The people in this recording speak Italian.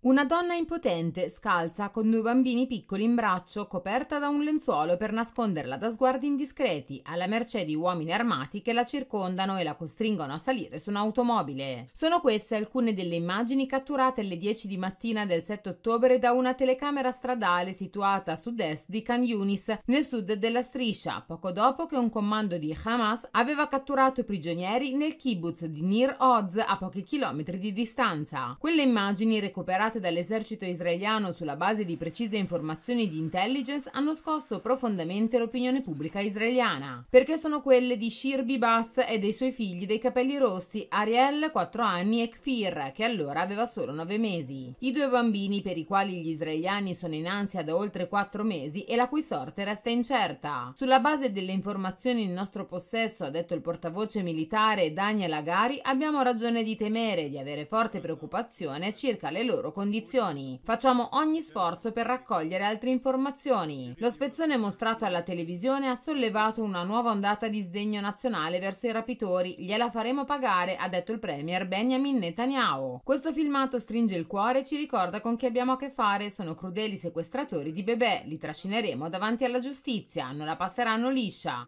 Una donna impotente, scalza, con due bambini piccoli in braccio, coperta da un lenzuolo per nasconderla da sguardi indiscreti, alla mercé di uomini armati che la circondano e la costringono a salire su un'automobile. Sono queste alcune delle immagini catturate alle 10 di mattina del 7 ottobre da una telecamera stradale situata a sud-est di Khan Yunis, nel sud della striscia, poco dopo che un comando di Hamas aveva catturato i prigionieri nel kibbutz di Nir Oz, a pochi chilometri di distanza. Quelle immagini recuperate operate dall'esercito israeliano sulla base di precise informazioni di intelligence hanno scosso profondamente l'opinione pubblica israeliana, perché sono quelle di Shirbi Bass e dei suoi figli dei capelli rossi Ariel, 4 anni, e Kfir, che allora aveva solo 9 mesi. I due bambini per i quali gli israeliani sono in ansia da oltre 4 mesi e la cui sorte resta incerta. Sulla base delle informazioni in nostro possesso, ha detto il portavoce militare Daniel Agari, abbiamo ragione di temere e di avere forte preoccupazione circa le loro condizioni condizioni. Facciamo ogni sforzo per raccogliere altre informazioni. Lo spezzone mostrato alla televisione ha sollevato una nuova ondata di sdegno nazionale verso i rapitori. Gliela faremo pagare, ha detto il premier Benjamin Netanyahu. Questo filmato stringe il cuore e ci ricorda con chi abbiamo a che fare. Sono crudeli sequestratori di bebè. Li trascineremo davanti alla giustizia. Non la passeranno liscia.